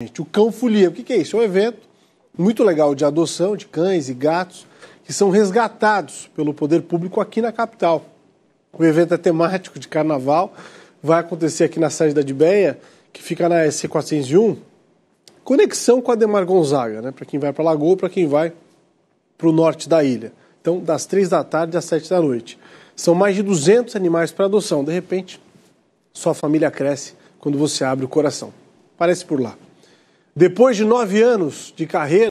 Gente, o Cão Folia, o que é isso? É um evento muito legal de adoção de cães e gatos que são resgatados pelo poder público aqui na capital. O evento é temático de carnaval, vai acontecer aqui na sede da Dibeia, que fica na SC401. Conexão com a Demar Gonzaga, né? Para quem vai para Lagoa, para quem vai para o norte da ilha. Então, das três da tarde às sete da noite. São mais de 200 animais para adoção. De repente, sua família cresce quando você abre o coração. Parece por lá. Depois de nove anos de carreira,